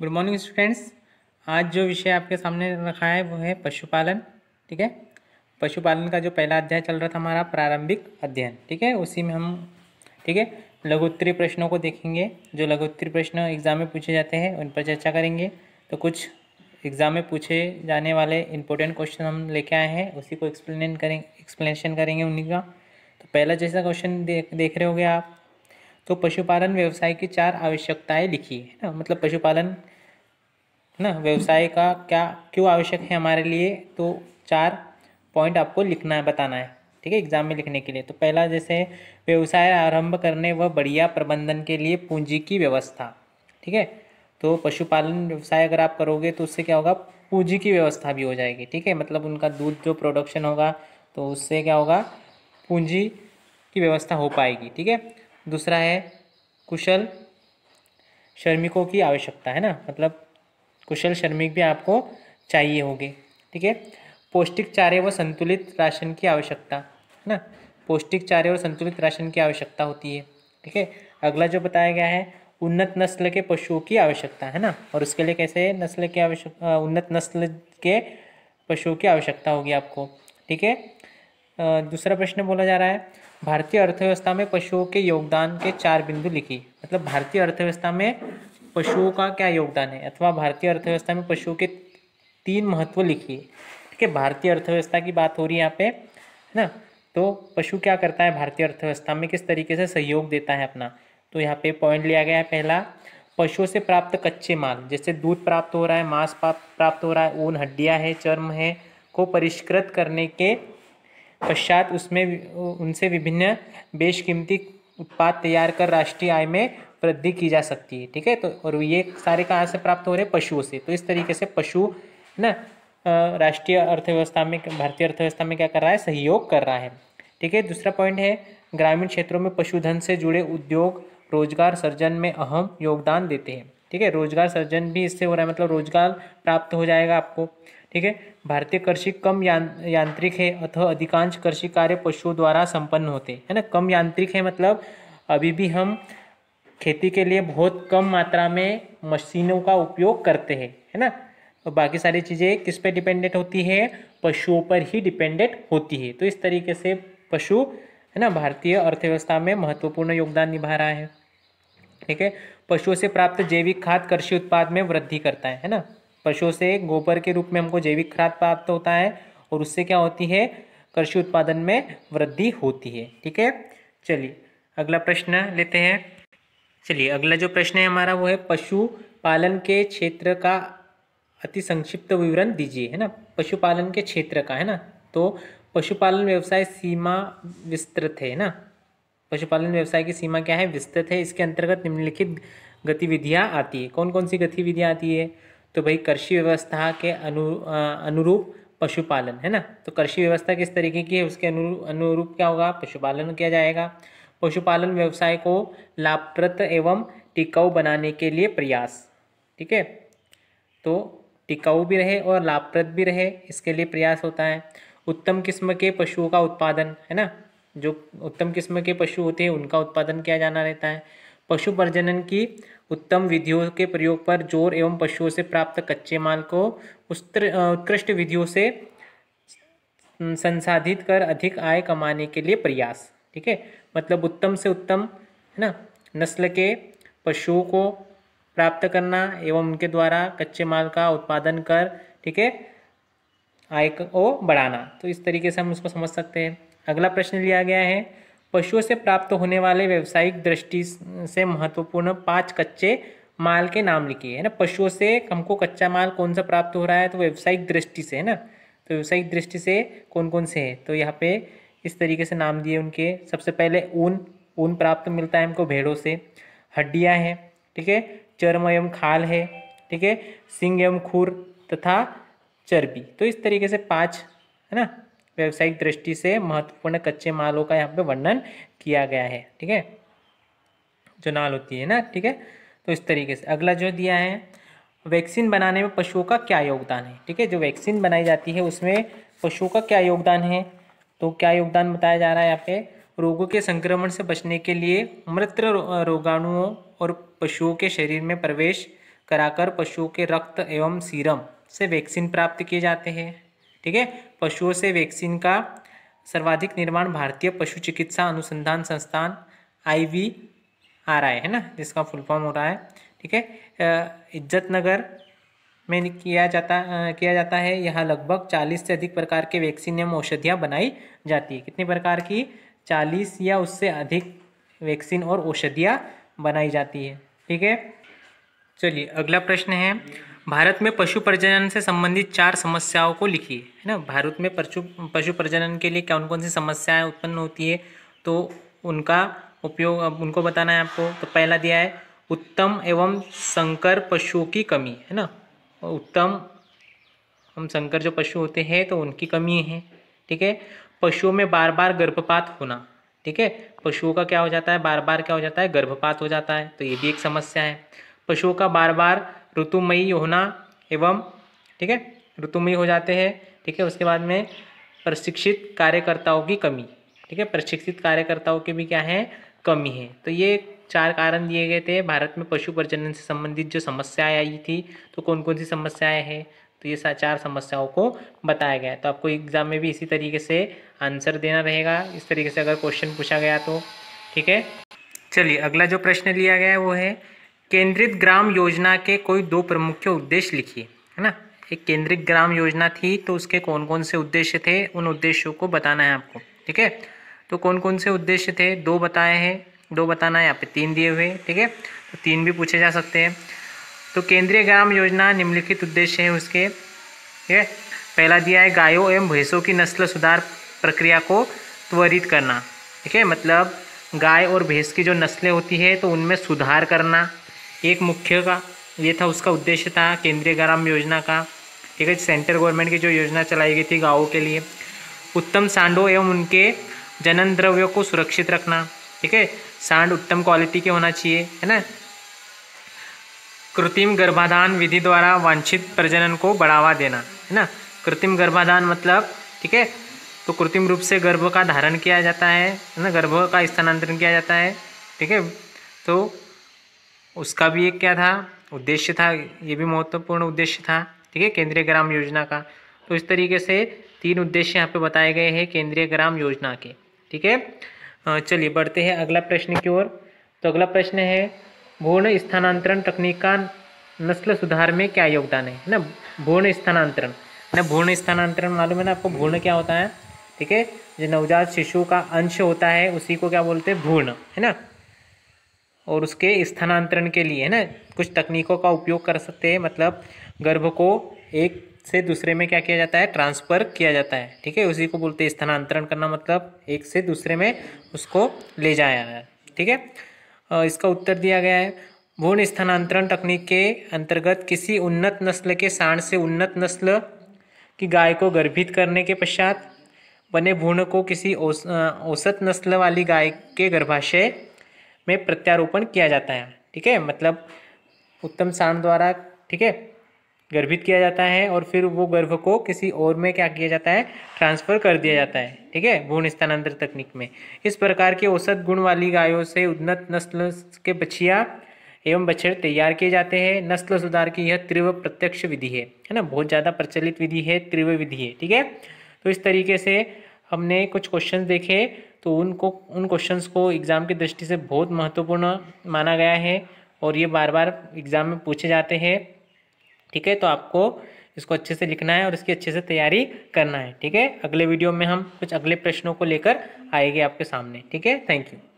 good morning students आज जो विषय आपके सामने रखा है वो है पशुपालन ठीक है पशुपालन का जो पहला अध्याय चल रहा था हमारा प्रारंभिक अध्ययन ठीक है उसी में हम ठीक है लघुत्तरी प्रश्नों को देखेंगे जो लघुत्तरी प्रश्न एग्जाम में पूछे जाते हैं उन पर चर्चा करेंगे तो कुछ एग्जाम में पूछे जाने वाले इंपॉर्टेंट क्वेश्चन हम लेके आए हैं उसी को एक्सप्लेन करें एक्सप्लेनेशन करेंगे उन्हीं का तो पहला जैसा क्वेश्चन देख देख रहे हो आप तो पशुपालन व्यवसाय की चार आवश्यकताएं लिखी है ना मतलब पशुपालन ना व्यवसाय का क्या क्यों आवश्यक है हमारे लिए तो चार पॉइंट आपको लिखना है बताना है ठीक है एग्जाम में लिखने के लिए तो पहला जैसे व्यवसाय आरंभ करने व बढ़िया प्रबंधन के लिए पूंजी की व्यवस्था ठीक है तो पशुपालन व्यवसाय अगर आप करोगे तो उससे क्या होगा पूंजी की व्यवस्था भी हो जाएगी ठीक है मतलब उनका दूध जो प्रोडक्शन होगा तो उससे क्या होगा पूंजी की व्यवस्था हो पाएगी ठीक है दूसरा है कुशल श्रमिकों की आवश्यकता है ना मतलब कुशल श्रमिक भी आपको चाहिए होंगे ठीक है पौष्टिक चारे व संतुलित राशन की आवश्यकता है ना पौष्टिक चारे और संतुलित राशन की आवश्यकता होती है ठीक है अगला जो बताया गया है उन्नत नस्ल के पशुओं की आवश्यकता है ना और उसके लिए कैसे नस्ल की आवश्यक उन्नत नस्ल के पशुओं की आवश्यकता होगी आपको ठीक है दूसरा प्रश्न बोला जा रहा है भारतीय अर्थव्यवस्था में पशुओं के योगदान के चार बिंदु लिखी मतलब भारतीय अर्थव्यवस्था में पशुओं का क्या योगदान है अथवा भारतीय अर्थव्यवस्था में पशुओं के तीन महत्व लिखिए ठीक है भारतीय अर्थव्यवस्था की बात हो रही है यहाँ पे है ना तो पशु क्या करता है भारतीय अर्थव्यवस्था में किस तरीके से सहयोग देता है अपना तो यहाँ पे पॉइंट लिया गया है पहला पशुओं से प्राप्त कच्चे माल जैसे दूध प्राप्त हो रहा है मांस प्राप्त हो रहा है ऊन हड्डियाँ है चर्म है को परिष्कृत करने के पश्चात उसमें उनसे विभिन्न बेशकीमती उत्पाद तैयार कर राष्ट्रीय आय में वृद्धि की जा सकती है ठीक है तो और ये सारे कहाँ से प्राप्त हो रहे हैं पशुओं से तो इस तरीके से पशु ना राष्ट्रीय अर्थव्यवस्था में भारतीय अर्थव्यवस्था में क्या कर रहा है सहयोग कर रहा है ठीक है दूसरा पॉइंट है ग्रामीण क्षेत्रों में पशुधन से जुड़े उद्योग रोजगार सर्जन में अहम योगदान देते हैं ठीक है रोजगार सर्जन भी इससे हो रहा है मतलब रोजगार प्राप्त हो जाएगा आपको ठीक है भारतीय कृषि कम यां यांत्रिक है अथवा अधिकांश कृषि कार्य पशुओं द्वारा संपन्न होते है ना कम यांत्रिक है मतलब अभी भी हम खेती के लिए बहुत कम मात्रा में मशीनों का उपयोग करते हैं है ना तो बाकी सारी चीज़ें किस पे डिपेंडेंट होती है पशुओं पर ही डिपेंडेंट होती है तो इस तरीके से पशु है ना भारतीय अर्थव्यवस्था में महत्वपूर्ण योगदान निभा रहा है ठीक है पशुओं से प्राप्त जैविक खाद कृषि उत्पाद में वृद्धि करता है है ना पशुओं से गोबर के रूप में हमको जैविक खाद प्राप्त होता है और उससे क्या होती है कृषि उत्पादन में वृद्धि होती है ठीक है चलिए अगला प्रश्न लेते हैं चलिए अगला जो प्रश्न है हमारा वो है पशु पालन के क्षेत्र का अति संक्षिप्त विवरण दीजिए है ना पशुपालन के क्षेत्र का है ना तो पशुपालन व्यवसाय सीमा विस्तृत है ना पशुपालन व्यवसाय की सीमा क्या है विस्तृत है इसके अंतर्गत निम्नलिखित गतिविधियाँ आती है कौन कौन सी गतिविधियाँ आती है तो भाई कृषि व्यवस्था के अनु अनुरूप पशुपालन है ना तो कृषि व्यवस्था किस तरीके की है उसके अनुरूप क्या होगा पशुपालन किया जाएगा पशुपालन व्यवसाय को लाभप्रद एवं टिकाऊ बनाने के लिए प्रयास ठीक है तो टिकाऊ भी रहे और लाभप्रद भी रहे इसके लिए प्रयास होता है उत्तम किस्म के पशुओं का उत्पादन है ना जो उत्तम किस्म के पशु होते हैं उनका उत्पादन किया जाना रहता है पशु प्रजनन की उत्तम विधियों के प्रयोग पर जोर एवं पशुओं से प्राप्त कच्चे माल को उत्कृष्ट विधियों से संसाधित कर अधिक आय कमाने के लिए प्रयास ठीक है मतलब उत्तम से उत्तम है ना नस्ल के पशुओं को प्राप्त करना एवं उनके द्वारा कच्चे माल का उत्पादन कर ठीक है आय को बढ़ाना तो इस तरीके से हम उसको समझ सकते हैं अगला प्रश्न लिया गया है पशुओं से प्राप्त होने वाले व्यवसायिक दृष्टि से महत्वपूर्ण पांच कच्चे माल के नाम लिखिए है ना पशुओं से हमको कच्चा माल कौन सा प्राप्त हो रहा है तो व्यवसायिक दृष्टि से है ना तो व्यवसायिक दृष्टि से कौन कौन से है तो यहाँ पे इस तरीके से नाम दिए उनके सबसे पहले ऊन ऊन प्राप्त मिलता है हमको भेड़ों से हड्डियाँ हैं ठीक है चर्म एवं खाल है ठीक है सिंग एवं खुर तथा चर्बी तो इस तरीके से पाँच है ना व्यावसायिक दृष्टि से महत्वपूर्ण कच्चे मालों का यहाँ पे वर्णन किया गया है ठीक है जो नाल होती है ना ठीक है तो इस तरीके से अगला जो दिया है वैक्सीन बनाने में पशुओं का क्या योगदान है ठीक है जो वैक्सीन बनाई जाती है उसमें पशुओं का क्या योगदान है तो क्या योगदान बताया जा रहा है यहाँ पे रोगों के संक्रमण से बचने के लिए मृत रोगाणुओं और पशुओं के शरीर में प्रवेश कराकर पशुओं के रक्त एवं सीरम से वैक्सीन प्राप्त किए जाते हैं ठीक है पशुओं से वैक्सीन का सर्वाधिक निर्माण भारतीय पशु चिकित्सा अनुसंधान संस्थान आई वी आर आई है ना जिसका फुल फॉर्म हो रहा है ठीक है इज्जत नगर में किया जाता किया जाता है यहाँ लगभग 40 से अधिक प्रकार के वैक्सीन एवं औषधियाँ बनाई जाती है कितने प्रकार की 40 या उससे अधिक वैक्सीन और औषधियाँ बनाई जाती है ठीक है चलिए अगला प्रश्न है भारत में पशु प्रजनन से संबंधित चार समस्याओं को लिखिए है ना भारत में पशु पशु प्रजनन के लिए कौन कौन सी समस्याएं उत्पन्न होती है तो उनका उपयोग अब उनको बताना है आपको तो पहला दिया है उत्तम एवं संकर पशुओं की कमी है ना उत्तम हम संकर जो पशु होते हैं तो उनकी कमी है ठीक है पशुओं में बार बार गर्भपात होना ठीक है पशुओं का क्या हो जाता है बार बार क्या हो जाता है गर्भपात हो जाता है तो ये भी एक समस्या है पशुओं का बार बार ऋतुमयी होना एवं ठीक है ऋतुमयी हो जाते हैं ठीक है उसके बाद में प्रशिक्षित कार्यकर्ताओं की कमी ठीक है प्रशिक्षित कार्यकर्ताओं की भी क्या है कमी है तो ये चार कारण दिए गए थे भारत में पशु प्रजनन से संबंधित जो समस्याएं आई थी तो कौन कौन सी समस्याएं हैं तो ये चार समस्याओं को बताया गया है तो आपको एग्ज़ाम में भी इसी तरीके से आंसर देना रहेगा इस तरीके से अगर क्वेश्चन पूछा गया तो ठीक है चलिए अगला जो प्रश्न लिया गया है वो है केंद्रित ग्राम योजना के कोई दो प्रमुख उद्देश्य लिखिए है ना एक केंद्रित ग्राम योजना थी तो उसके कौन कौन से उद्देश्य थे उन उद्देश्यों को बताना है आपको ठीक है तो कौन कौन से उद्देश्य थे दो बताए हैं दो बताना है यहाँ पे तीन दिए हुए ठीक है तो तीन भी पूछे जा सकते हैं तो केंद्रीय ग्राम योजना निम्नलिखित उद्देश्य है उसके ठीक है पहला दिया है गायों एवं भैंसों की नस्ल सुधार प्रक्रिया को त्वरित करना ठीक है मतलब गाय और भैंस की जो नस्लें होती है तो उनमें सुधार करना एक मुख्य का ये था उसका उद्देश्य था केंद्रीय ग्राम योजना का ठीक है सेंटर गवर्नमेंट की जो योजना चलाई गई थी गाँवों के लिए उत्तम सांडों एवं उनके जनन द्रव्यों को सुरक्षित रखना ठीक है सांड उत्तम क्वालिटी के होना चाहिए है ना कृत्रिम गर्भाधान विधि द्वारा वांछित प्रजनन को बढ़ावा देना है ना कृत्रिम गर्भाधान मतलब ठीक है तो कृत्रिम रूप से गर्भ का धारण किया जाता है ना गर्भ का स्थानांतरण किया जाता है ठीक है तो उसका भी एक क्या था उद्देश्य था ये भी महत्वपूर्ण उद्देश्य था ठीक है केंद्रीय ग्राम योजना का तो इस तरीके से तीन उद्देश्य यहाँ पे बताए गए हैं केंद्रीय ग्राम योजना के ठीक है चलिए बढ़ते हैं अगला प्रश्न की ओर तो अगला प्रश्न है भूर्ण स्थानांतरण तकनीक का नस्ल सुधार में क्या योगदान है ना भूर्ण स्थानांतरण ना भूर्ण स्थानांतरण मालूम है ना आपको भूर्ण क्या होता है ठीक है जो नवजात शिशु का अंश होता है उसी को क्या बोलते हैं भूर्ण है ना और उसके स्थानांतरण के लिए ना कुछ तकनीकों का उपयोग कर सकते हैं मतलब गर्भ को एक से दूसरे में क्या किया जाता है ट्रांसफ़र किया जाता है ठीक है उसी को बोलते हैं स्थानांतरण करना मतलब एक से दूसरे में उसको ले जाया ठीक है इसका उत्तर दिया गया है भूण स्थानांतरण तकनीक के अंतर्गत किसी उन्नत नस्ल के सांड से उन्नत नस्ल की गाय को गर्भित करने के पश्चात बने भूण को किसी औसत नस्ल वाली गाय के गर्भाशय में प्रत्यारोपण किया जाता है ठीक है मतलब उत्तम शाम द्वारा ठीक है गर्भित किया जाता है और फिर वो गर्भ को किसी और में क्या किया जाता है ट्रांसफ़र कर दिया जाता है ठीक है भूण स्थानांतर तकनीक में इस प्रकार के औसत गुण वाली गायों से उन्नत नस्ल के बछिया एवं बछड़े तैयार किए जाते हैं नस्ल सुधार की यह तीव्र प्रत्यक्ष विधि है है ना बहुत ज़्यादा प्रचलित विधि है तीव्र विधि है ठीक है तो इस तरीके से हमने कुछ क्वेश्चन देखे तो उनको उन क्वेश्चंस को एग्ज़ाम की दृष्टि से बहुत महत्वपूर्ण माना गया है और ये बार बार एग्ज़ाम में पूछे जाते हैं ठीक है तो आपको इसको अच्छे से लिखना है और इसकी अच्छे से तैयारी करना है ठीक है अगले वीडियो में हम कुछ अगले प्रश्नों को लेकर आएंगे आपके सामने ठीक है थैंक यू